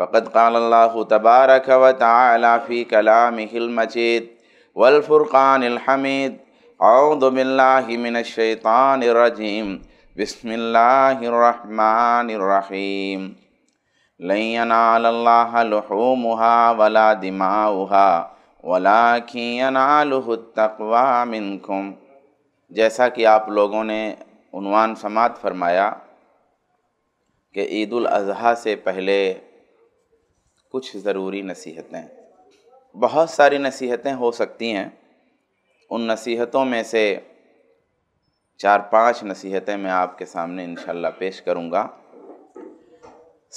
फ़कत काल्ला तबारक व तालाफ़ी कलाम हिलमजीद वलफ़ुरक़ानहमीद औदबिल्लाशैतानरजीम बसमीम लनाल्लाहलूमहा वला दिमाउहा वला खीनालतवा मिनकुम जैसा कि आप लोगों ने उनवान समात फरमाया कि ईद अज़हा से पहले कुछ ज़रूरी नसीहतें बहुत सारी नसीहतें हो सकती हैं उन नसीहतों में से चार पांच नसीहतें मैं आपके सामने इन पेश करूँगा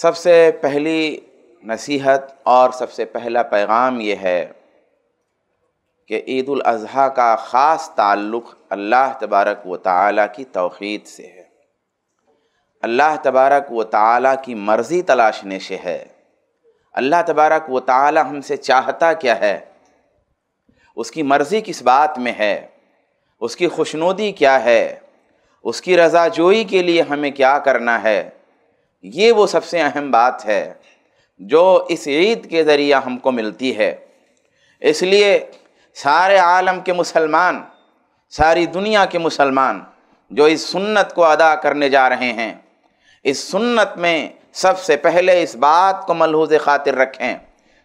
सबसे पहली नसीहत और सबसे पहला पैगाम ये है कि ईद अज़हा का ख़ास ताल्लुक़ अल्लाह तबारक व ताली की तोहद से है अल्लाह तबारक व ताली की मर्ज़ी तलाशने से है अल्लाह तबारक व ताली हमसे चाहता क्या है उसकी मर्ज़ी किस बात में है उसकी खुशनुदी क्या है उसकी रजाजोई के लिए हमें क्या करना है ये वो सबसे अहम बात है जो इस ईद के ज़रिए हमको मिलती है इसलिए सारे आलम के मुसलमान सारी दुनिया के मुसलमान जो इस सुन्नत को अदा करने जा रहे हैं इस सुन्नत में सबसे पहले इस बात को मलहूज खातिर रखें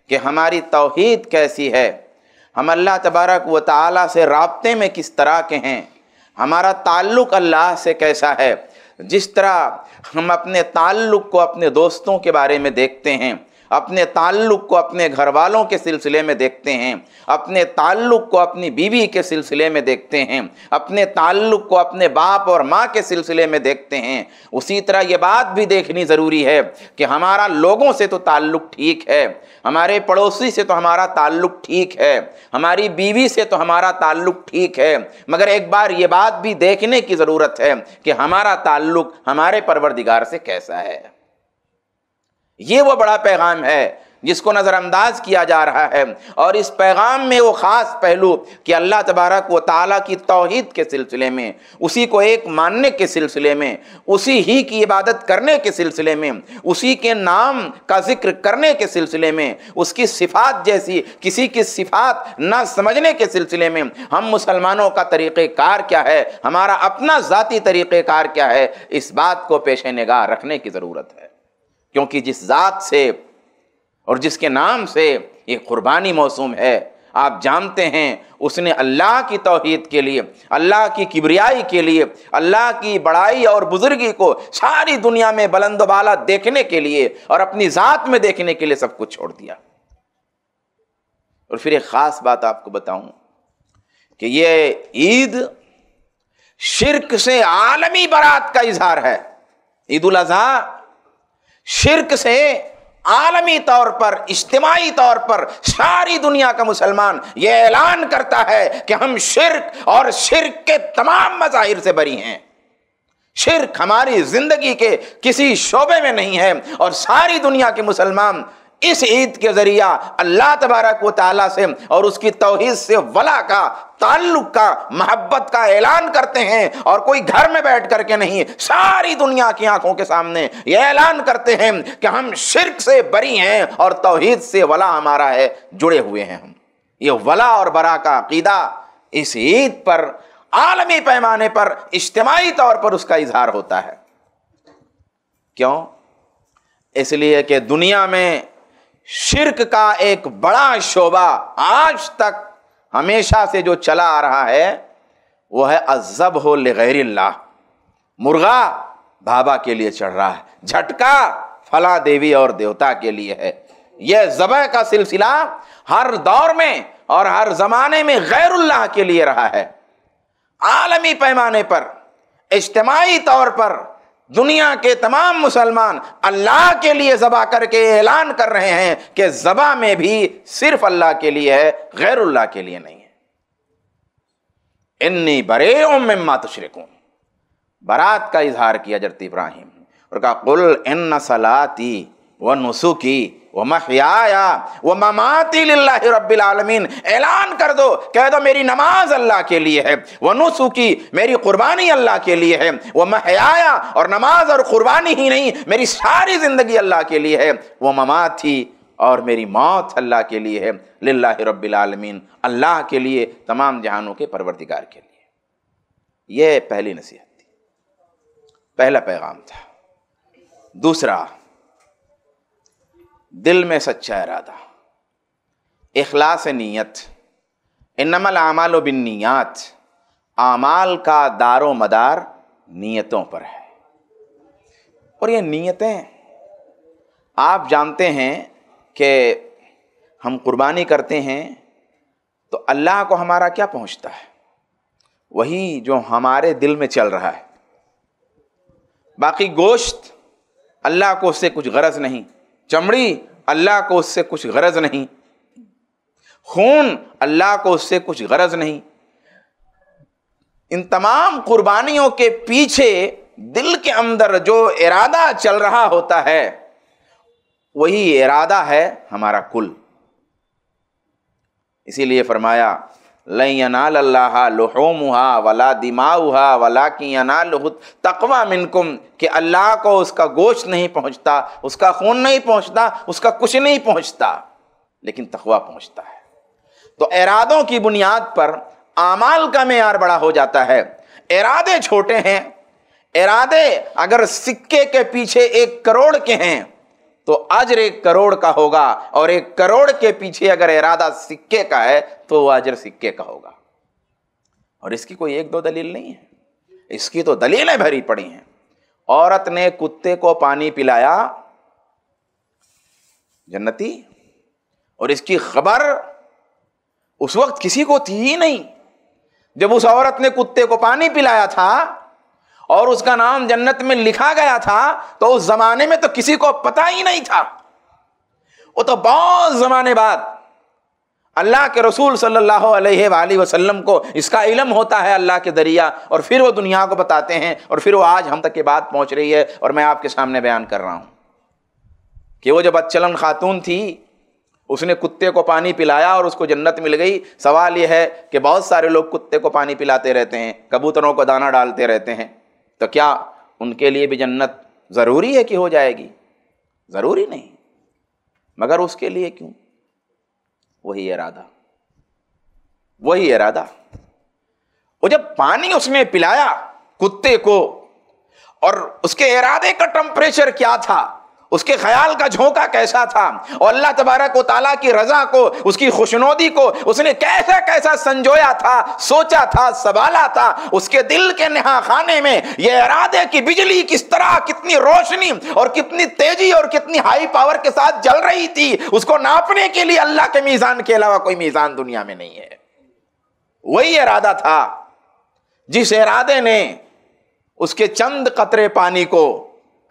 कि हमारी तोहद कैसी है हम अल्लाह तबारक व ताली से रबते में किस तरह के हैं हमारा ताल्लुक़ अल्लाह से कैसा है जिस तरह हम अपने ताल्लुक़ को अपने दोस्तों के बारे में देखते हैं अपने ताल्लुक़ को अपने घर वालों के सिलसिले में देखते हैं अपने ताल्लुक़ को अपनी बीवी के सिलसिले में देखते हैं अपने ताल्लुक़ को अपने बाप और माँ के सिलसिले में देखते हैं उसी तरह ये बात भी देखनी ज़रूरी है कि हमारा लोगों से तो ताल्लुक़ ठीक है हमारे पड़ोसी से तो हमारा ताल्लुक़ ठीक है हमारी बीवी से तो हमारा ताल्लुक़ ठीक है मगर एक बार ये बात भी देखने की ज़रूरत है कि हमारा ताल्लुक़ हमारे परवरदिगार से कैसा है ये वो बड़ा पैगाम है जिसको नज़रअंदाज किया जा रहा है और इस पैगाम में वो ख़ास पहलू कि अल्लाह तबारक व ताली की तोहद के सिलसिले में उसी को एक मानने के सिलसिले में उसी ही की इबादत करने के सिलसिले में उसी के नाम का जिक्र करने के सिलसिले में उसकी सिफात जैसी किसी की सिफात ना समझने के सिलसिले में हम मुसलमानों का तरीक़ार क्या है हमारा अपना ज़ाती तरीक़ार क्या है इस बात को पेश नगाह रखने की ज़रूरत है क्योंकि जिस ज़ात से और जिसके नाम से ये क़ुरबानी मौसम है आप जानते हैं उसने अल्लाह की तोहद के लिए अल्लाह की किबरियाई के लिए अल्लाह की बड़ाई और बुज़ुर्गी को सारी दुनिया में बुलंद बाला देखने के लिए और अपनी ज़ात में देखने के लिए सब कुछ छोड़ दिया और फिर एक ख़ास बात आपको बताऊं कि ये ईद शिरक से आलमी बारात का इजहार है ईद उजहा अजहा शिरक से आलमी तौर पर इज्तमाही तौर पर सारी दुनिया का मुसलमान ये ऐलान करता है कि हम शिरक और शिरक के तमाम मज़ाहिर से बरी हैं शिरक हमारी ज़िंदगी के किसी शोबे में नहीं है और सारी दुनिया के मुसलमान इस ईद के ज़रिया अल्लाह तबारक व ताला से और उसकी तोहद से वला का ताल्लुक का मोहब्बत का ऐलान करते हैं और कोई घर में बैठ करके नहीं सारी दुनिया की आंखों के सामने ये ऐलान करते हैं कि हम शिरक से बरी हैं और तोहद से वला हमारा है जुड़े हुए हैं हम ये वला और बरा का अकीदा इस ईद पर आलमी पैमाने पर इज्तमाही तौर पर उसका इजहार होता है क्यों इसलिए कि दुनिया में शिरक का एक बड़ा शोबा आज तक हमेशा से जो चला आ रहा है वह है अजब हो लगैरल्ला मुर्गा बाबा के लिए चढ़ रहा है झटका फला देवी और देवता के लिए है यह जबह का सिलसिला हर दौर में और हर जमाने में गैरुल्लाह के लिए रहा है आलमी पैमाने पर इज्तमाही तौर पर दुनिया के तमाम मुसलमान अल्लाह के लिए ज़बा करके ऐलान कर रहे हैं कि ज़बा में भी सिर्फ अल्लाह के लिए है गैरुल्लाह के लिए नहीं है इन्नी बरे उम्मा तशरकूँ बरात का इजहार किया जरती इब्राहिम और कहा कुल इन सलाती व नुसुकी ऐलान कर दो कह दो मेरी नमाज अल्लाह के लिए है व नुसुकी मेरी कुर्बानी अल्लाह के लिए है मह महयाया और नमाज और कुर्बानी ही नहीं मेरी सारी ज़िंदगी अल्लाह के लिए है ममा थी और मेरी मौत अल्लाह के लिए है लाला रबालमीन अल्लाह के लिए तमाम जहानों के परवरदिगार के लिए यह पहली नसीहत थी पहला पैगाम था दूसरा दिल में सच्चा इरादा इखलास नीयत इनमल आमाल बिन बिन्नीत आमाल का दारो मदार नीयतों पर है और ये नीयतें आप जानते हैं कि हम कुर्बानी करते हैं तो अल्लाह को हमारा क्या पहुँचता है वही जो हमारे दिल में चल रहा है बाकी गोश्त अल्लाह को उससे कुछ गरज नहीं चमड़ी अल्लाह को उससे कुछ गरज नहीं खून अल्लाह को उससे कुछ गरज नहीं इन तमाम कुर्बानियों के पीछे दिल के अंदर जो इरादा चल रहा होता है वही इरादा है हमारा कुल इसीलिए फरमाया लयनाल्लाह लुहूमहा वला दिमाउहा वला कि यनालहुत तकवा मिनकुम कि अल्लाह को उसका गोश्त नहीं पहुंचता उसका खून नहीं पहुंचता उसका कुछ नहीं पहुंचता लेकिन तकवा पहुंचता है तो इरादों की बुनियाद पर आमाल का मैार बड़ा हो जाता है इरादे छोटे हैं इरादे अगर सिक्के के पीछे एक करोड़ के हैं तो अजर एक करोड़ का होगा और एक करोड़ के पीछे अगर इरादा सिक्के का है तो वह अजर सिक्के का होगा और इसकी कोई एक दो दलील नहीं है इसकी तो दलीलें भरी पड़ी हैं औरत ने कुत्ते को पानी पिलाया जन्नती और इसकी खबर उस वक्त किसी को थी ही नहीं जब उस औरत ने कुत्ते को पानी पिलाया था और उसका नाम जन्नत में लिखा गया था तो उस जमाने में तो किसी को पता ही नहीं था वो तो बहुत जमाने बाद अल्लाह के रसूल सल्लल्लाहु अलैहि वसल्लम को इसका इलम होता है अल्लाह के दरिया और फिर वो दुनिया को बताते हैं और फिर वो आज हम तक ये बात पहुंच रही है और मैं आपके सामने बयान कर रहा हूँ कि वो जब अच्छलन खातून थी उसने कुत्ते को पानी पिलाया और उसको जन्नत मिल गई सवाल यह है कि बहुत सारे लोग कुत्ते को पानी पिलाते रहते हैं कबूतरों को दाना डालते रहते हैं तो क्या उनके लिए भी जन्नत ज़रूरी है कि हो जाएगी ज़रूरी नहीं मगर उसके लिए क्यों वही इरादा वही इरादा वो जब पानी उसने पिलाया कुत्ते को और उसके इरादे का टेम्परेचर क्या था उसके ख्याल का झोंका कैसा था और अल्लाह तबारक ताला की रजा को उसकी खुशनोदी को उसने कैसा कैसा संजोया था सोचा था संभाला था उसके दिल के नहा खाने में यह इरादे की बिजली किस तरह कितनी रोशनी और कितनी तेजी और कितनी हाई पावर के साथ जल रही थी उसको नापने के लिए अल्लाह के मीज़ान के अलावा कोई मीज़ान दुनिया में नहीं है वही इरादा था जिस इरादे ने उसके चंद कतरे पानी को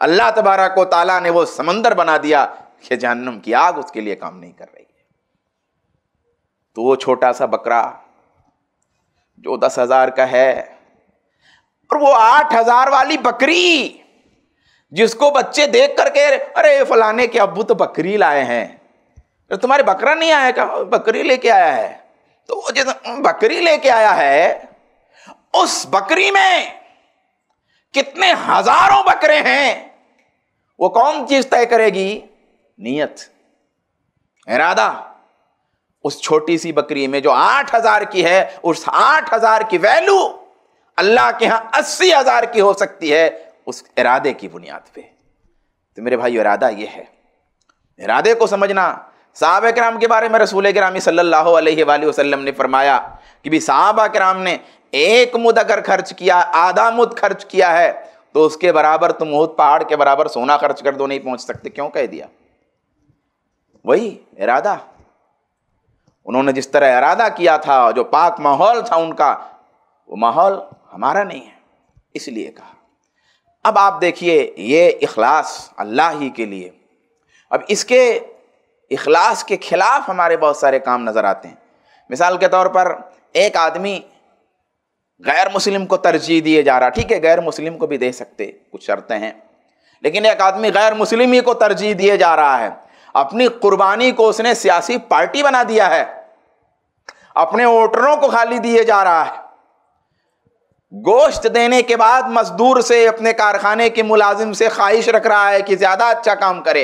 अल्लाह तबारा को ताला ने वो समंदर बना दिया कि जहनम की आग उसके लिए काम नहीं कर रही है तो वो छोटा सा बकरा जो दस हजार का है और वो आठ हजार वाली बकरी जिसको बच्चे देख करके अरे फलाने के अबू तो बकरी लाए हैं तो तुम्हारे बकरा नहीं आया क्या बकरी लेके आया है तो वो जैसे बकरी लेके आया है उस बकरी में कितने हजारों बकरे हैं वो कौन चीज तय करेगी नीयत इरादा उस छोटी सी बकरी में जो आठ हजार की है उस आठ हजार की वैल्यू अल्लाह के यहां अस्सी हजार की हो सकती है उस इरादे की बुनियाद पे तो मेरे भाई इरादा ये है इरादे को समझना साहब कराम के बारे में रसूल करामी सल्लल्लाहु अलैहि वसल्लम ने फरमाया कि भी साहब कराम ने एक मुद अगर खर्च किया आधा मुद खर्च किया है तो उसके बराबर तुम वह पहाड़ के बराबर सोना खर्च कर दो नहीं पहुंच सकते क्यों कह दिया वही इरादा उन्होंने जिस तरह इरादा किया था जो पाक माहौल था उनका वो माहौल हमारा नहीं है इसलिए कहा अब आप देखिए ये इखलास अल्लाह ही के लिए अब इसके इखलास के खिलाफ हमारे बहुत सारे काम नज़र आते हैं मिसाल के तौर पर एक आदमी गैर मुस्लिम को तरजीह दिए जा रहा ठीक है गैर मुस्लिम को भी दे सकते कुछ शर्तें हैं लेकिन एक आदमी गैर मुस्लिम ही को तरजीह दिए जा रहा है अपनी कुर्बानी को उसने सियासी पार्टी बना दिया है अपने वोटरों को खाली दिए जा रहा है गोश्त देने के बाद मजदूर से अपने कारखाने के मुलाजिम से ख्वाहिश रख रहा है कि ज्यादा अच्छा काम करे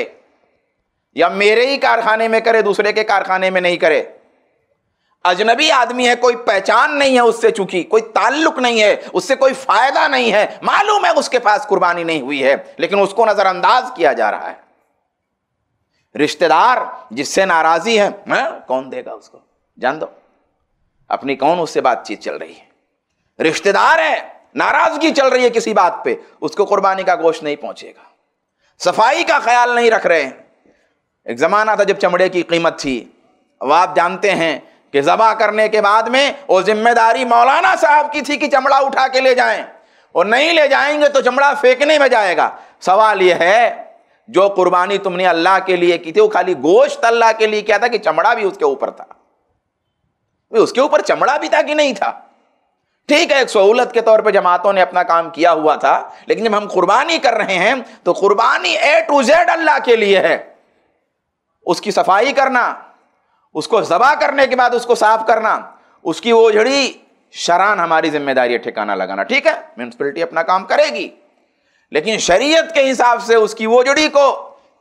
या मेरे ही कारखाने में करे दूसरे के कारखाने में नहीं करे अजनबी आदमी है कोई पहचान नहीं है उससे चूंकि कोई ताल्लुक नहीं है उससे कोई फायदा नहीं है मालूम है उसके पास कुर्बानी नहीं हुई है लेकिन उसको नजरअंदाज किया जा रहा है रिश्तेदार जिससे नाराजी है हा? कौन देगा उसको जान दो अपनी कौन उससे बातचीत चल रही है रिश्तेदार है नाराजगी चल रही है किसी बात पे उसको कुर्बानी का गोश्त नहीं पहुंचेगा सफाई का ख्याल नहीं रख रहे एक ज़माना था जब चमड़े की कीमत थी अब आप जानते हैं कि जबा करने के बाद में वो जिम्मेदारी मौलाना साहब की थी कि चमड़ा उठा के ले जाएं और नहीं ले जाएंगे तो चमड़ा फेंकने में जाएगा सवाल यह है जो कुर्बानी तुमने अल्लाह के लिए की थी वो खाली गोश्त अल्लाह के लिए किया था कि चमड़ा भी उसके ऊपर था उसके ऊपर चमड़ा भी था कि नहीं था ठीक है एक सहूलत के तौर पे जमातों ने अपना काम किया हुआ था लेकिन जब हम कुर्बानी कर रहे हैं तो कुर्बानी ए टू जेड अल्लाह के लिए है उसकी सफाई करना उसको जबा करने के बाद उसको साफ करना उसकी ओझड़ी शरान हमारी जिम्मेदारी है ठिकाना लगाना ठीक है म्यूनसिपलिटी अपना काम करेगी लेकिन शरीयत के हिसाब से उसकी ओझड़ी को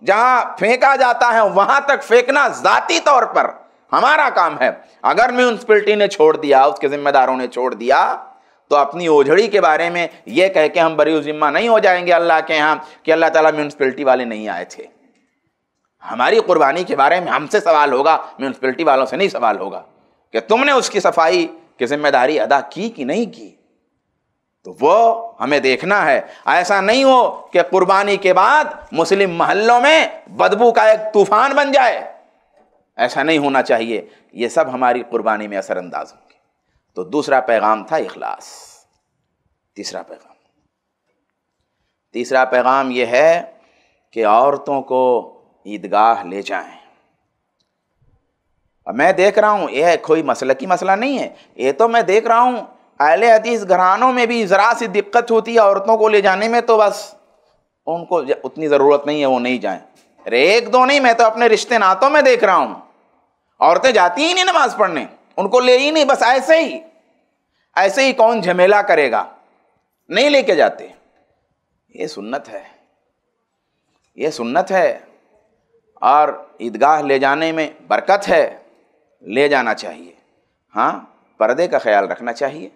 जहां फेंका जाता है वहां तक फेंकना जाती तौर पर हमारा काम है अगर म्यूनसिपलिटी ने छोड़ दिया उसके जिम्मेदारों ने छोड़ दिया तो अपनी ओझड़ी के बारे में यह कह के हम बरी जिम्मा नहीं हो जाएंगे अल्लाह के यहाँ कि अल्लाह ताला म्यूनसिपलिटी वाले नहीं आए थे हमारी कुर्बानी के बारे में हमसे सवाल होगा म्यूनसिपलिटी वालों से नहीं सवाल होगा कि तुमने उसकी सफाई की जिम्मेदारी अदा की कि नहीं की तो वो हमें देखना है ऐसा नहीं हो कि कुर्बानी के बाद मुस्लिम महल्लों में बदबू का एक तूफान बन जाए ऐसा नहीं होना चाहिए ये सब हमारी कुर्बानी में असरअंदाज होंगे तो दूसरा पैगाम था इखलास तीसरा पैगाम तीसरा पैगाम यह है कि औरतों को ईदगाह ले जाएं अब मैं देख रहा हूँ यह कोई मसल की मसला नहीं है ये तो मैं देख रहा हूँ अहले हदीस घरानों में भी ज़रा सी दिक्कत होती है औरतों को ले जाने में तो बस उनको उतनी ज़रूरत नहीं है वो नहीं जाएं अरे एक दो नहीं मैं तो अपने रिश्ते नातों में देख रहा हूँ औरतें जाती ही नहीं नमाज पढ़ने उनको ले ही नहीं बस ऐसे ही ऐसे ही कौन झमेला करेगा नहीं लेके जाते ये सुन्नत है ये सुन्नत है और ईदगाह ले जाने में बरकत है ले जाना चाहिए हाँ पर्दे का ख्याल रखना चाहिए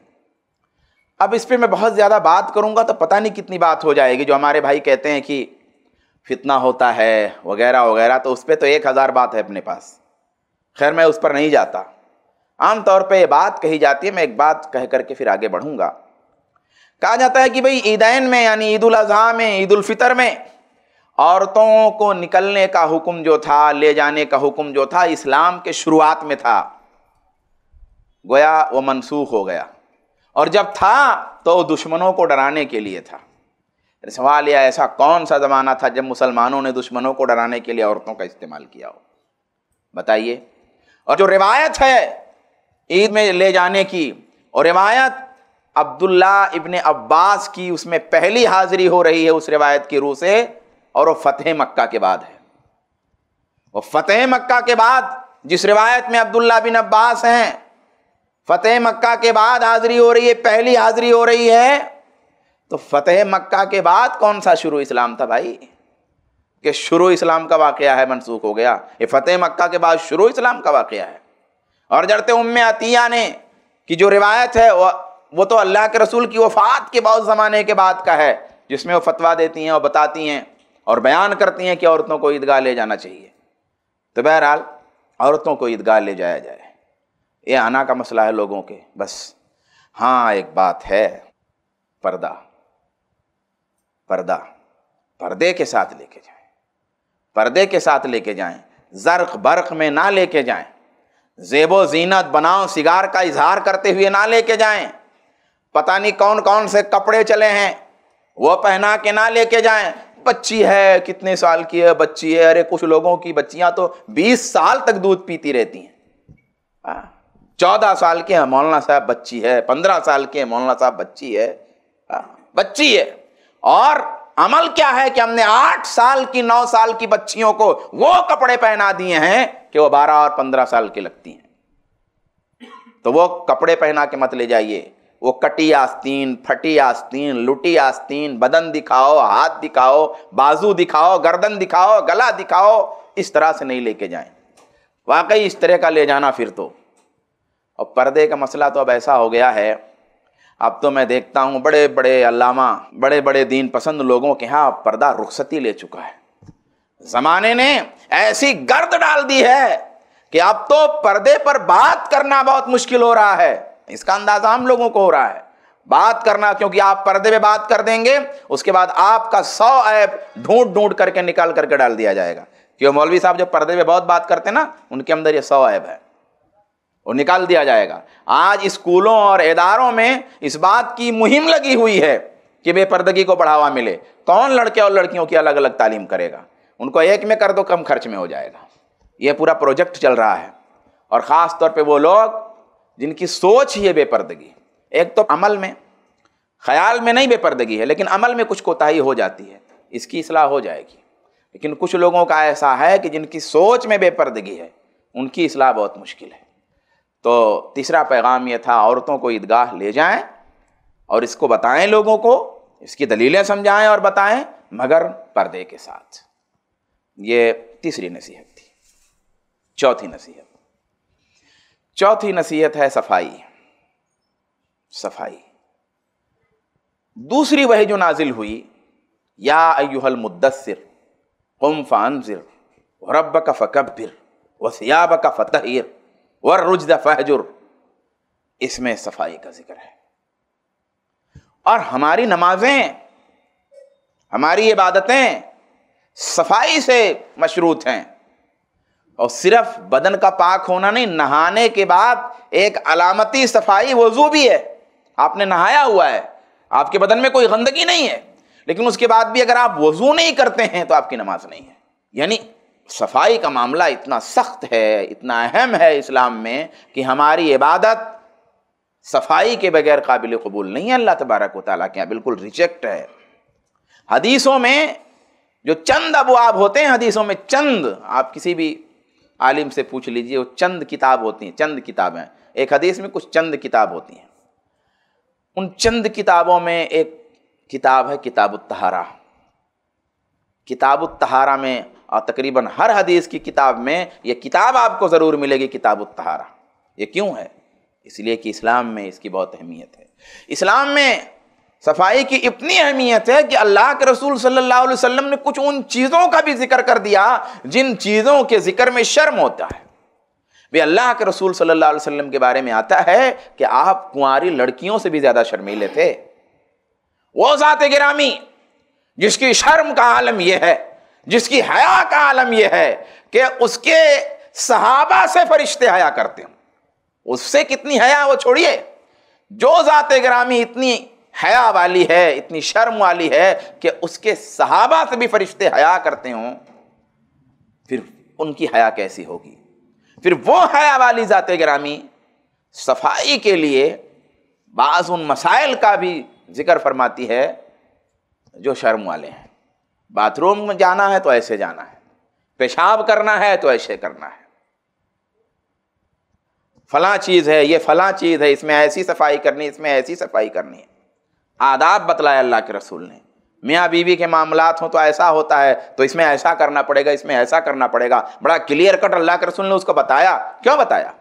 अब इस पर मैं बहुत ज़्यादा बात करूँगा तो पता नहीं कितनी बात हो जाएगी जो हमारे भाई कहते हैं कि फितना होता है वगैरह वगैरह तो उस पर तो एक हज़ार बात है अपने पास खैर मैं उस पर नहीं जाता आम तौर पे ये बात कही जाती है मैं एक बात कह करके फिर आगे बढ़ूँगा कहा जाता है कि भाई ईदैन में यानी ईद अजहा में ईद उल फितर में औरतों को निकलने का हुक्म जो था ले जाने का हुक्म जो था इस्लाम के शुरुआत में था गोया वो मनसूख हो गया और जब था तो दुश्मनों को डराने के लिए था सवाल यह ऐसा कौन सा ज़माना था जब मुसलमानों ने दुश्मनों को डराने के लिए औरतों का इस्तेमाल किया हो बताइए और जो रिवायत है ईद में ले जाने की और रिवायत अब्दुल्ला इबन अब्बास की उसमें पहली हाजिरी हो रही है उस रिवायत की रूह से और वो फतेह मक्का के बाद है वो फतेह मक्का के बाद जिस रिवायत में अब्दुल्ला बिन अब्बास हैं फतेह मक्का के बाद हाजिरी हो रही है पहली हाजिरी हो रही है तो फतेह मक्का के बाद कौन सा शुरू इस्लाम था भाई कि शुरू इस्लाम का वाक़ है मनसूख हो गया ये फतेह मक्का के बाद शुरू इस्लाम का वाक़ है और जड़त उम अतिया ने कि जो रिवायत है वह वो तो अल्लाह के रसूल की वफ़ात के बहुत ज़माने के बाद का है जिसमें वो फतवा देती हैं और बताती हैं और बयान करती हैं कि औरतों को ईदगाह ले जाना चाहिए तो बहरहाल औरतों को ईदगाह ले जाया जाए ये आना का मसला है लोगों के बस हाँ एक बात है पर्दा पर्दा पर्दे के साथ लेके जाएं पर्दे के साथ लेके जाएं जर्क बर्क में ना लेके जाएं जेबो जीनत बनाओ सिगार का इजहार करते हुए ना लेके जाएं पता नहीं कौन कौन से कपड़े चले हैं वो पहना के ना लेके जाएं बच्ची है कितने साल की है बच्ची है अरे कुछ लोगों की बच्चियां तो 20 साल तक दूध पीती रहती हैं हाँ, चौदह साल के हैं मौलाना साहब बच्ची है पंद्रह साल के मौलाना साहब बच्ची है हाँ, बच्ची है और अमल क्या है कि हमने आठ साल की नौ साल की बच्चियों को वो कपड़े पहना दिए हैं कि वो बारह और पंद्रह साल की लगती हैं तो वो कपड़े पहना के मत ले जाइए वो कटी आस्तीन फटी आस्तीन लुटी आस्तीन बदन दिखाओ हाथ दिखाओ बाजू दिखाओ गर्दन दिखाओ गला दिखाओ इस तरह से नहीं लेके जाएं वाकई इस तरह का ले जाना फिर तो और पर्दे का मसला तो अब ऐसा हो गया है अब तो मैं देखता हूँ बड़े बड़े अलामा बड़े बड़े दीन पसंद लोगों के यहाँ पर्दा रुखसती ले चुका है ज़माने ने ऐसी गर्द डाल दी है कि अब तो पर्दे पर बात करना बहुत मुश्किल हो रहा है इसका अंदाजा हम लोगों को हो रहा है बात करना क्योंकि आप पर्दे में बात कर देंगे उसके बाद आपका सौ ऐप ढूंढ ढूंढ करके निकाल करके डाल दिया जाएगा क्यों मौलवी साहब जो पर्दे में बहुत बात करते हैं ना उनके अंदर ये सौ ऐप है और निकाल दिया जाएगा आज स्कूलों और इदारों में इस बात की मुहिम लगी हुई है कि बेपर्दगी को बढ़ावा मिले कौन लड़के और लड़कियों की अलग अलग तालीम करेगा उनको एक में कर दो कम खर्च में हो जाएगा ये पूरा प्रोजेक्ट चल रहा है और ख़ास तौर पे वो लोग जिनकी सोच ही है बेपर्दगी एक तो अमल में ख्याल में नहीं बेपर्दगी है लेकिन अमल में कुछ कोताही हो जाती है इसकी असलाह हो जाएगी लेकिन कुछ लोगों का ऐसा है कि जिनकी सोच में बेपर्दगी है उनकी असलाह बहुत मुश्किल है तो तीसरा पैगाम यह था औरतों को ईदगाह ले जाएं और इसको बताएं लोगों को इसकी दलीलें समझाएं और बताएं मगर पर्दे के साथ ये तीसरी नसीहत थी चौथी नसीहत चौथी नसीहत है सफाई सफाई दूसरी वही जो नाजिल हुई या अयुहल मुद्दसर कुम फ़ानजिर रब का फ़कबिर सियाब का फ़तहिर व रुजद फ़हजुर इसमें सफाई का जिक्र है और हमारी नमाजें हमारी इबादतें सफाई से मशरूत हैं और सिर्फ बदन का पाक होना नहीं नहाने के बाद एक अलामती सफाई वजू भी है आपने नहाया हुआ है आपके बदन में कोई गंदगी नहीं है लेकिन उसके बाद भी अगर आप वजू नहीं करते हैं तो आपकी नमाज नहीं है यानी सफाई का मामला इतना सख्त है इतना अहम है इस्लाम में कि हमारी इबादत सफाई के बगैर काबिल कबूल नहीं है अल्लाह तबारक वाली के यहाँ बिल्कुल रिजेक्ट है हदीसों में जो चंद आप होते हैं हदीसों में चंद आप किसी भी आलिम से पूछ लीजिए वो चंद किताब होती हैं चंद किताबें एक हदीस में कुछ चंद किताब होती हैं उन चंद किताबों में एक किताब है किताब तहारा किताब तहारा में और तकरीबन हर हदीस की किताब में यह किताब आपको ज़रूर मिलेगी किताब तहारा ये क्यों है इसलिए कि इस्लाम में इसकी बहुत अहमियत है इस्लाम में सफाई की इतनी अहमियत है कि अल्लाह के रसूल सल्लल्लाहु अलैहि वसल्लम ने कुछ उन चीज़ों का भी जिक्र कर दिया जिन चीज़ों के जिक्र में शर्म होता है वे अल्लाह के रसूल सल्लल्लाहु अलैहि वसल्लम के बारे में आता है कि आप कुंवारी लड़कियों से भी ज़्यादा शर्मीले थे वो ज़ात गिरामी जिसकी शर्म का आलम यह है जिसकी हया का आलम यह है कि उसके सहाबा से फरिश्ते हया करते हैं उससे कितनी हया वो छोड़िए जो जाते ग्रामी इतनी हया वाली है इतनी शर्म वाली है कि उसके सहाबा से भी फरिश्ते हया करते हों फिर उनकी हया कैसी होगी फिर वो हया वाली ज़ात ग्रामी सफाई के लिए बाज़ उन मसाइल का भी जिक्र फरमाती है जो शर्म वाले हैं बाथरूम में जाना है तो ऐसे जाना है पेशाब करना है तो ऐसे करना है फला चीज़ है ये फला चीज़ है इसमें ऐसी सफाई करनी इसमें ऐसी सफाई करनी है आदाब बतलाया अल्लाह के रसूल ने मियाँ बीवी के मामलात हों तो ऐसा होता है तो इसमें ऐसा करना पड़ेगा इसमें ऐसा करना पड़ेगा बड़ा क्लियर कट अल्लाह के रसूल ने उसको बताया क्यों बताया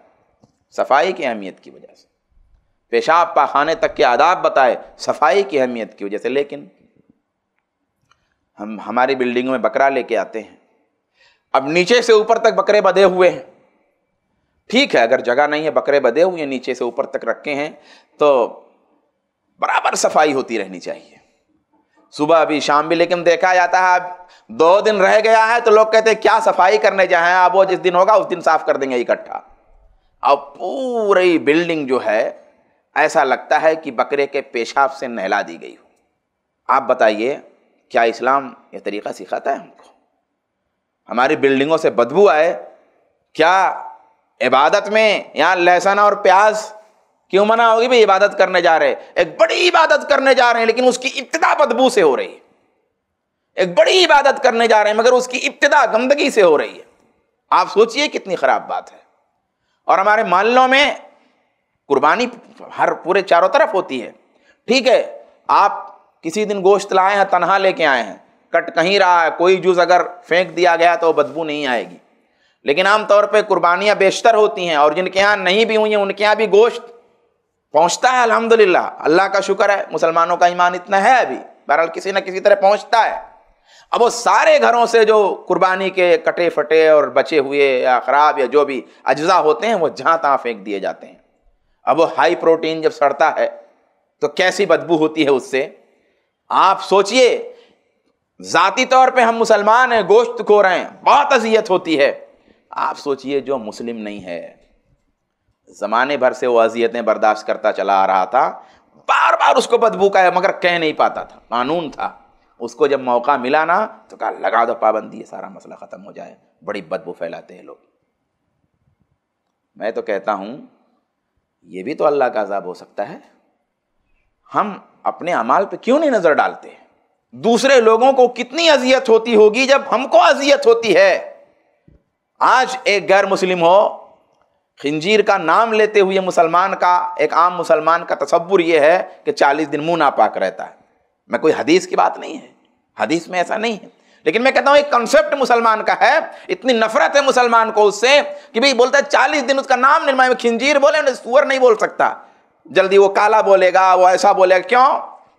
सफाई की अहमियत की वजह से पेशाब पाखाने तक के आदाब बताए सफाई की अहमियत की वजह से लेकिन हम हमारी बिल्डिंगों में बकरा लेके आते हैं अब नीचे से ऊपर तक बकरे बधे हुए हैं ठीक है अगर जगह नहीं है बकरे बधे हुए नीचे से ऊपर तक रखे हैं तो बराबर सफाई होती रहनी चाहिए सुबह भी शाम भी लेकिन देखा जाता है दो दिन रह गया है तो लोग कहते हैं क्या सफाई करने जाए अब वो जिस दिन होगा उस दिन साफ कर देंगे इकट्ठा अब पूरी बिल्डिंग जो है ऐसा लगता है कि बकरे के पेशाब से नहला दी गई हो आप बताइए क्या इस्लाम ये तरीका सिखाता है हमको हमारी बिल्डिंगों से बदबू आए क्या इबादत में यहाँ लहसन और प्याज क्यों मना होगी भाई इबादत करने जा रहे हैं एक बड़ी इबादत करने जा रहे हैं लेकिन उसकी इब्तदा बदबू से हो रही है एक बड़ी इबादत करने जा रहे हैं मगर उसकी इब्तदा गंदगी से हो रही है आप सोचिए कितनी ख़राब बात है और हमारे मोहल्लों में कुर्बानी हर पूरे चारों तरफ होती है ठीक है आप किसी दिन गोश्त लाए हैं तनहा लेके आए हैं कट कहीं रहा है कोई जूस अगर फेंक दिया गया तो बदबू नहीं आएगी लेकिन आमतौर पर कुर्बानियाँ बेशतर होती हैं और जिनके यहाँ नहीं भी हुई हैं उनके यहाँ भी गोश्त पहुंचता है अल्हम्दुलिल्लाह अल्लाह का शुक्र है मुसलमानों का ईमान इतना है अभी बहरहाल किसी न किसी तरह पहुंचता है अब वो सारे घरों से जो कुर्बानी के कटे फटे और बचे हुए या ख़राब या जो भी अज्जा होते हैं वो जहाँ तहाँ फेंक दिए जाते हैं अब वो हाई प्रोटीन जब सड़ता है तो कैसी बदबू होती है उससे आप सोचिए ज़ाती तौर पे हम मुसलमान हैं गोश्त खो रहे हैं बहुत अजियत होती है आप सोचिए जो मुस्लिम नहीं है ज़माने भर से वो अजियतें बर्दाश्त करता चला आ रहा था बार बार उसको बदबू का है मगर कह नहीं पाता था कानून था उसको जब मौका मिला ना तो कहा लगा दो पाबंदी है सारा मसला ख़त्म हो जाए बड़ी बदबू फैलाते हैं लोग मैं तो कहता हूँ ये भी तो अल्लाह का अजाब हो सकता है हम अपने अमाल पे क्यों नहीं नज़र डालते दूसरे लोगों को कितनी अजियत होती होगी जब हमको अजियत होती है आज एक गैर मुस्लिम हो खंजीर का नाम लेते हुए मुसलमान का एक आम मुसलमान का तस्वुर यह है कि चालीस दिन मुँह नापाक रहता है मैं कोई हदीस की बात नहीं है हदीस में ऐसा नहीं है लेकिन मैं कहता हूँ एक कंसेप्ट मुसलमान का है इतनी नफरत है मुसलमान को उससे कि भाई बोलता है चालीस दिन उसका नाम निर्माण खिंजीर बोले सुअर नहीं बोल सकता जल्दी वो काला बोलेगा वो ऐसा बोलेगा क्यों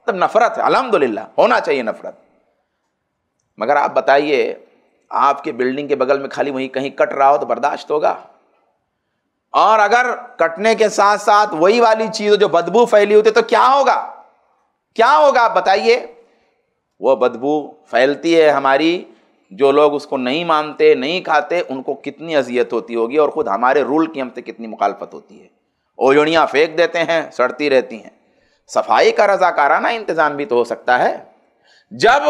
तब नफरत है अलहमदुल्ला होना चाहिए नफरत मगर आप बताइए आपके बिल्डिंग के बगल में खाली वहीं कहीं कट रहा हो तो बर्दाश्त होगा और अगर कटने के साथ साथ वही वाली चीज जो बदबू फैली होती तो क्या होगा क्या होगा आप बताइए वो बदबू फैलती है हमारी जो लोग उसको नहीं मानते नहीं खाते उनको कितनी अजियत होती होगी और ख़ुद हमारे रूल की हमसे कितनी मुखालफत होती है ओयोड़ियाँ फेंक देते हैं सड़ती रहती हैं सफाई का रजाकाराना इंतज़ाम भी तो हो सकता है जब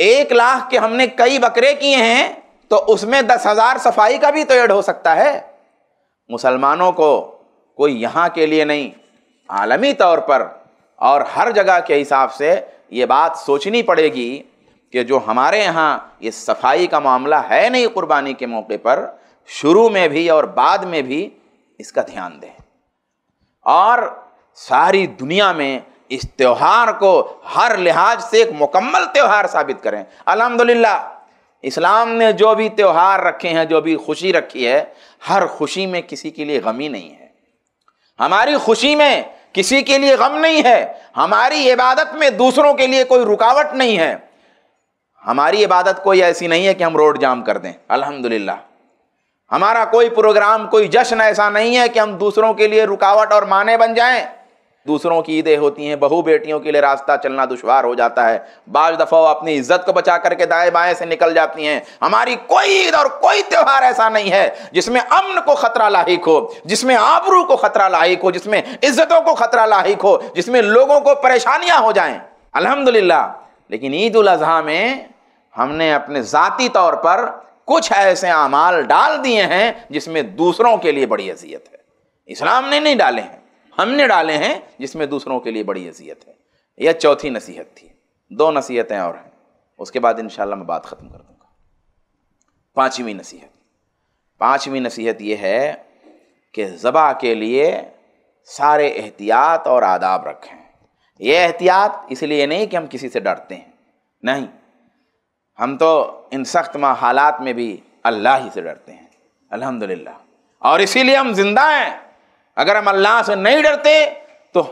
एक लाख के हमने कई बकरे किए हैं तो उसमें दस हज़ार सफाई का भी तो ऐड हो सकता है मुसलमानों को कोई यहाँ के लिए नहीं आलमी तौर पर और हर जगह के हिसाब से ये बात सोचनी पड़ेगी कि जो हमारे यहाँ ये सफाई का मामला है नहीं कुर्बानी के मौके पर शुरू में भी और बाद में भी इसका ध्यान दें और सारी दुनिया में इस त्यौहार को हर लिहाज से एक मुकम्मल त्यौहार साबित करें अलहमदिल्ला इस्लाम ने जो भी त्यौहार रखे हैं जो भी खुशी रखी है हर खुशी में किसी के लिए गमी नहीं है हमारी खुशी में किसी के लिए गम नहीं है हमारी इबादत में दूसरों के लिए कोई रुकावट नहीं है हमारी इबादत कोई ऐसी नहीं है कि हम रोड जाम कर दें अल्हम्दुलिल्लाह हमारा कोई प्रोग्राम कोई जश्न ऐसा नहीं है कि हम दूसरों के लिए रुकावट और माने बन जाएं दूसरों की ईदें होती हैं बहू बेटियों के लिए रास्ता चलना दुशवार हो जाता है बाज दफ़ा वो अपनी इज्जत को बचा करके दाएं बाएं से निकल जाती हैं हमारी कोई ईद और कोई त्यौहार ऐसा नहीं है जिसमें अमन को खतरा लाइक हो जिसमें आबरू को खतरा लाइक हो जिसमें इज्जतों को खतरा लाइक हो जिसमें लोगों को परेशानियाँ हो जाए अलहमदिल्ला लेकिन ईद उल अजहा में हमने अपने जाति तौर पर कुछ ऐसे अमाल डाल दिए हैं जिसमें दूसरों के लिए बड़ी अजियत है इस्लाम ने नहीं डाले हैं हमने डाले हैं जिसमें दूसरों के लिए बड़ी नसीहत है यह चौथी नसीहत थी दो नसीहतें और हैं उसके बाद इन मैं बात ख़त्म कर दूँगा पाँचवीं नसीहत पाँचवीं नसीहत यह है कि ज़बा के लिए सारे एहतियात और आदाब रखें यह एहतियात इसलिए नहीं कि हम किसी से डरते हैं नहीं हम तो इन सख्त हालात में भी अल्लाह ही से डरते हैं अल्हम्दुलिल्लाह और इसीलिए हम जिंदा हैं अगर हम अल्लाह से नहीं डरते तो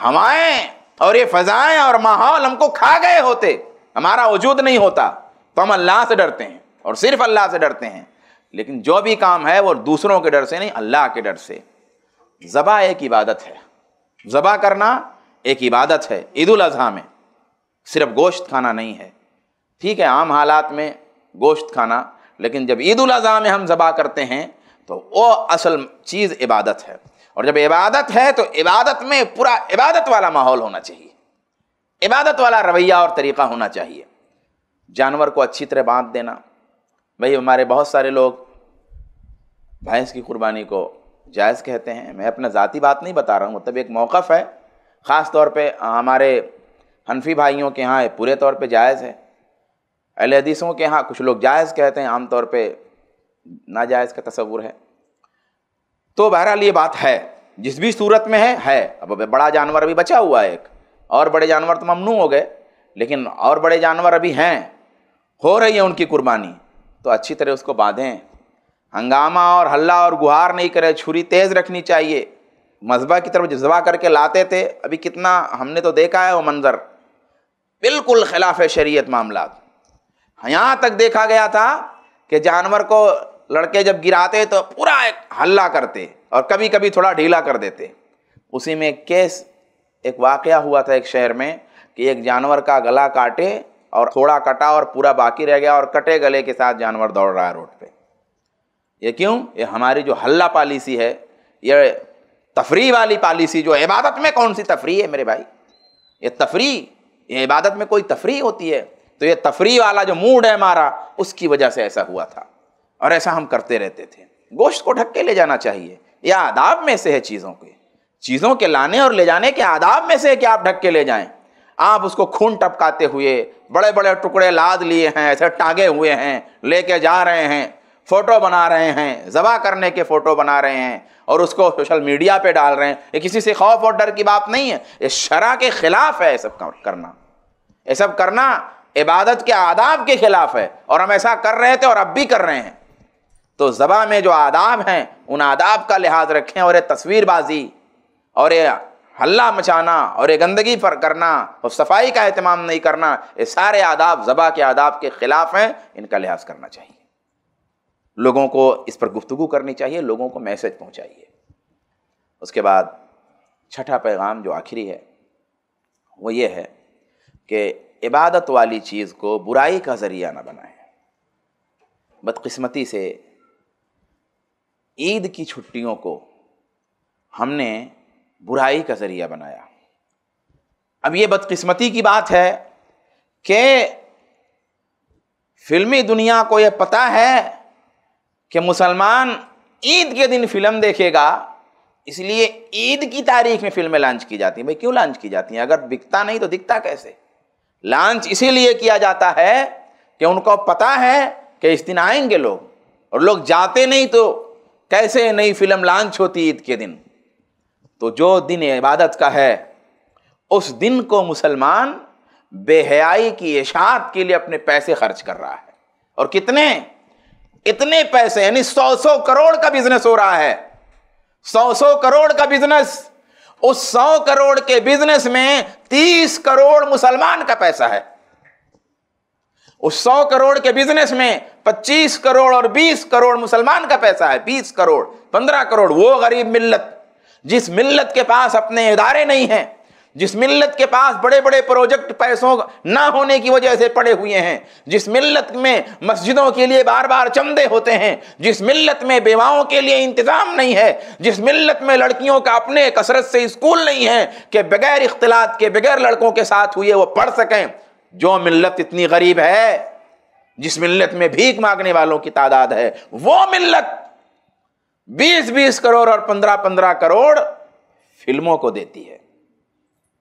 हवाएं और ये फजाएं और माहौल हमको खा गए होते हमारा वजूद नहीं होता तो हम अल्लाह से डरते हैं और सिर्फ अल्लाह से डरते हैं लेकिन जो भी काम है वो दूसरों के डर से नहीं अल्लाह के डर से ज़बा एक इबादत है ज़बा करना एक इबादत है ईद अजी में सिर्फ गोश्त खाना नहीं है ठीक है आम हालात में गोश्त खाना लेकिन जब ईद अजहा में हम ज़बा करते हैं तो वो असल चीज़ इबादत है और जब इबादत है तो इबादत में पूरा इबादत वाला माहौल होना चाहिए इबादत वाला रवैया और तरीक़ा होना चाहिए जानवर को अच्छी तरह बांध देना भाई हमारे बहुत सारे लोग भैंस की कुर्बानी को जायज़ कहते हैं मैं अपना ज़ाती बात नहीं बता रहा हूँ मतलब एक मौक़ है ख़ास तौर पर हमारे हनफी भाइयों के यहाँ पूरे तौर पर जायज़ है अहल के यहाँ कुछ लोग जायज़ कहते हैं आमतौर पर नाजायज़ का तस्वूर है तो बहरहाल ये बात है जिस भी सूरत में है है अब बड़ा जानवर अभी बचा हुआ है एक और बड़े जानवर तो ममनू हो गए लेकिन और बड़े जानवर अभी हैं हो रही है उनकी कुर्बानी तो अच्छी तरह उसको बांधें हंगामा और हल्ला और गुहार नहीं करें छुरी तेज़ रखनी चाहिए मजबा की तरफ जज्बा करके लाते थे अभी कितना हमने तो देखा है वो मंज़र बिल्कुल खिलाफ शरीयत मामला यहाँ तक देखा गया था कि जानवर को लड़के जब गिराते तो पूरा एक हल्ला करते और कभी कभी थोड़ा ढीला कर देते उसी में केस एक वाक़ हुआ था एक शहर में कि एक जानवर का गला काटे और थोड़ा कटा और पूरा बाकी रह गया और कटे गले के साथ जानवर दौड़ रहा है रोड पे ये क्यों ये हमारी जो हल्ला पॉलिसी है ये तफरी वाली पॉलिसी जो इबादत में कौन सी तफरी है मेरे भाई ये तफरी ये इबादत में कोई तफरी होती है तो ये तफरी वाला जो मूड है हमारा उसकी वजह से ऐसा हुआ था और ऐसा हम करते रहते थे गोश्त को ढक के ले जाना चाहिए यह आदाब में से है चीज़ों के चीज़ों के लाने और ले जाने के आदाब में से है कि आप ढक के ले जाएं आप उसको खून टपकाते हुए बड़े बड़े टुकड़े लाद लिए हैं ऐसे टांगे हुए हैं लेके जा रहे हैं फ़ोटो बना रहे हैं ज़बा करने के फ़ोटो बना रहे हैं और उसको सोशल मीडिया पे डाल रहे हैं ये किसी से खौफ और डर की बात नहीं है ये शरा के ख़िलाफ़ है ये सब करना ये सब करना इबादत के आदाब के ख़िलाफ़ है और हम ऐसा कर रहे थे और अब भी कर रहे हैं तो ज़बा में जो आदाब हैं उन आदाब का लिहाज रखें और ये तस्वीरबाजी और ये हल्ला मचाना और ये गंदगी पर करना और सफाई का अहतमाम नहीं करना ये सारे आदाब ज़बा के आदाब के ख़िलाफ़ हैं इनका लिहाज करना चाहिए लोगों को इस पर गुफ्तु करनी चाहिए लोगों को मैसेज पहुँचाइए उसके बाद छठा पैगाम जो आखिरी है वो ये है कि इबादत वाली चीज़ को बुराई का ज़रिया ना बनाए बदकस्मती से ईद की छुट्टियों को हमने बुराई का ज़रिया बनाया अब ये बदकिस्मती की बात है कि फिल्मी दुनिया को यह पता है कि मुसलमान ईद के दिन फिल्म देखेगा इसलिए ईद की तारीख में फिल्में लॉन्च की जाती हैं भाई क्यों लॉन्च की जाती हैं अगर बिकता नहीं तो दिखता कैसे लॉन्च इसीलिए किया जाता है कि उनको पता है कि इस दिन आएंगे लोग और लोग जाते नहीं तो कैसे नई फिल्म लॉन्च होती ईद के दिन तो जो दिन इबादत का है उस दिन को मुसलमान बेहयाई की इशात के लिए अपने पैसे खर्च कर रहा है और कितने इतने पैसे यानी सौ सौ करोड़ का बिजनेस हो रहा है सौ सौ करोड़ का बिजनेस उस सौ करोड़ के बिजनेस में तीस करोड़ मुसलमान का पैसा है उस सौ करोड़ के बिजनेस में पच्चीस करोड़ और बीस करोड़ मुसलमान का पैसा है बीस करोड़ पंद्रह करोड़ वो गरीब मिल्लत जिस मिल्लत के पास अपने इदारे नहीं हैं जिस मिल्लत के पास बड़े बड़े प्रोजेक्ट पैसों ना होने की वजह से पड़े हुए हैं जिस मिल्लत में मस्जिदों के लिए बार बार चंदे होते हैं जिस मिल्लत में बेवाओं के लिए इंतज़ाम नहीं है जिस मिल्लत में लड़कियों का अपने कसरत से स्कूल नहीं है कि बगैर इख्तलात के बगैर लड़कों के साथ हुए वो पढ़ सकें जो मिल्लत इतनी गरीब है जिस मिल्लत में भीख मांगने वालों की तादाद है वो मिल्लत 20-20 करोड़ और 15-15 करोड़ फिल्मों को देती है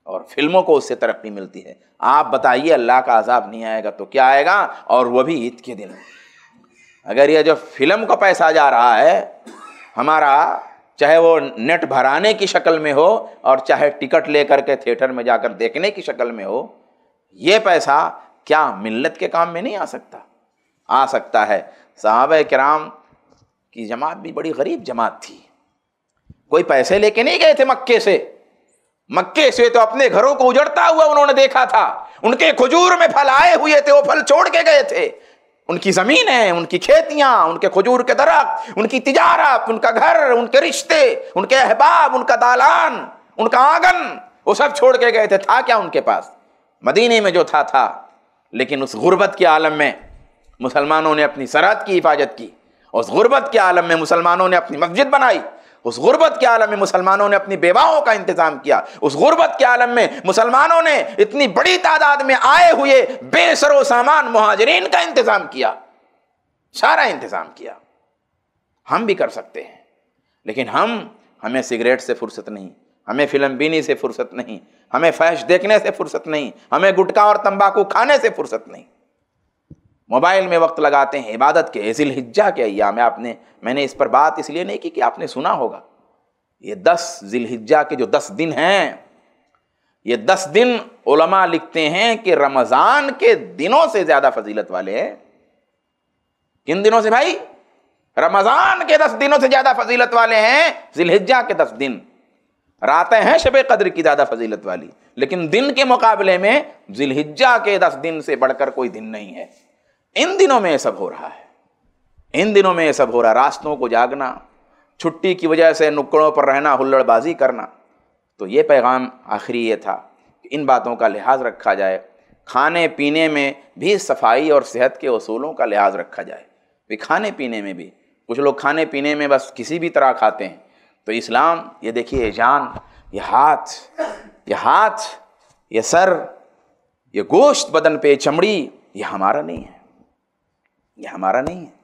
और फिल्मों को उससे तरक्की मिलती है आप बताइए अल्लाह का आज़ाब नहीं आएगा तो क्या आएगा और वह भी ईद के दिन अगर यह जो फिल्म का पैसा जा रहा है हमारा चाहे वो नेट भराने की शक्ल में हो और चाहे टिकट लेकर के थिएटर में जाकर देखने की शक्ल में हो ये पैसा क्या मिल्लत के काम में नहीं आ सकता आ सकता है साहब कराम की जमात भी बड़ी गरीब जमात थी कोई पैसे लेके नहीं गए थे मक्के से मक्के से तो अपने घरों को उजड़ता हुआ उन्होंने देखा था उनके खजूर में फल आए हुए थे वो फल छोड़ के गए थे उनकी ज़मीन है उनकी खेतियाँ उनके खजूर के दरख्त उनकी तिजारत उनका घर उनके रिश्ते उनके अहबाब उनका दालान उनका आंगन वो सब छोड़ के गए थे था क्या उनके पास मदीने में जो था था लेकिन उस गुर्बत के आलम में मुसलमानों ने अपनी सरहद की हिफाजत की उस गुर्बत के आलम में मुसलमानों ने अपनी मस्जिद बनाई उस गुर्बत के आलम में मुसलमानों ने अपनी बेवाओं का इंतजाम किया उस गुर्बत के आलम में मुसलमानों ने इतनी बड़ी तादाद में आए हुए बेसरो सामान महाजरीन का इंतजाम किया सारा इंतजाम किया हम भी कर सकते हैं लेकिन हम हमें सिगरेट से फुर्सत नहीं हमें फिल्म बीनी से फुर्सत नहीं हमें फैश देखने से फुर्सत नहीं हमें गुटखा और तंबाकू खाने से फुर्सत नहीं मोबाइल में वक्त लगाते हैं इबादत के ऐसी हिज्जा के अयाम में आपने मैंने इस पर बात इसलिए नहीं की कि आपने सुना होगा ये दस जिलहिज्जा के जो दस दिन हैं ये दस दिन ओलमा लिखते हैं कि रमज़ान के दिनों से ज़्यादा फजीलत वाले हैं किन दिनों से भाई रमज़ान के दस दिनों से ज़्यादा फजीलत वाले हैं जिलहिज्जा के दस दिन रातें हैं शब कदर की ज़्यादा फजीलत वाली लेकिन दिन के मुकाबले में जिलहिज्जा के दस दिन से बढ़कर कोई दिन नहीं है इन दिनों में यह सब हो रहा है इन दिनों में यह सब हो रहा है रास्तों को जागना छुट्टी की वजह से नुक्कड़ों पर रहना हुल्लड़बाजी करना तो ये पैगाम आखिरी ये था कि इन बातों का लिहाज रखा जाए खाने पीने में भी सफाई और सेहत के असूलों का लिहाज रखा जाए भी खाने पीने में भी कुछ लोग खाने पीने में बस किसी भी तरह खाते हैं तो इस्लाम ये देखिए जान ये हाथ ये हाथ ये सर ये गोश्त बदन पे चमड़ी ये हमारा नहीं है ये हमारा नहीं है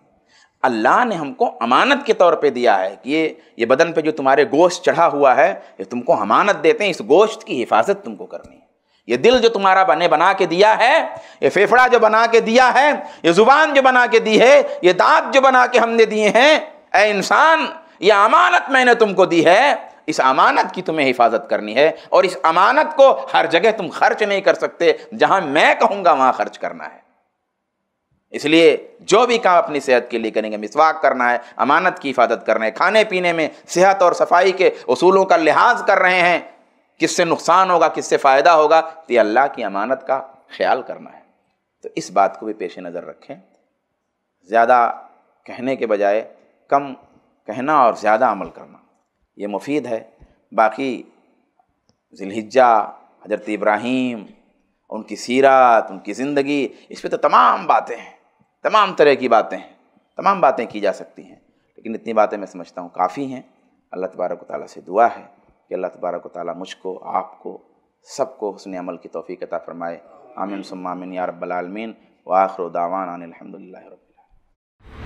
अल्लाह ने हमको अमानत के तौर पे दिया है कि ये ये बदन पे जो तुम्हारे गोश्त चढ़ा हुआ है ये तुमको अमानत देते हैं इस गोश्त की हिफाजत तुमको करनी है ये दिल जो तुम्हारा बने बना के दिया है ये फेफड़ा जो बना के दिया है ये ज़ुबान जो बना के दी है ये दांत जो बना के हमने दिए हैं ए इंसान ये अमानत मैंने तुमको दी है इस अमानत की तुम्हें हिफाजत करनी है और इस अमानत को हर जगह तुम खर्च नहीं कर सकते जहां मैं कहूंगा वहां खर्च करना है इसलिए जो भी काम अपनी सेहत के लिए करेंगे मिसवाक करना है अमानत की हिफाजत करना है खाने पीने में सेहत और सफाई के असूलों का लिहाज कर रहे हैं किससे नुकसान होगा किससे फ़ायदा होगा तो ये अल्लाह की अमानत का ख्याल करना है तो इस बात को भी पेश नज़र रखें ज़्यादा कहने के बजाय कम कहना और ज़्यादा अमल करना ये मुफीद है बाकी ज़िलहिज़ा हजरत इब्राहीम उनकी सीरत उनकी ज़िंदगी इस पर तो तमाम बातें हैं तमाम तरह की बातें हैं तमाम बातें की जा सकती हैं लेकिन इतनी बातें मैं समझता हूँ काफ़ी हैं अल्लाह तबारक ताली से दुआ है कि अल्लाह तबारक ताली मुझको आपको सबको हसन अमल की तोफ़ी कता फ़रमाए आमिन सुमिन या रब्बालमीन वाखर दावान अनिलहमदिल्ला रब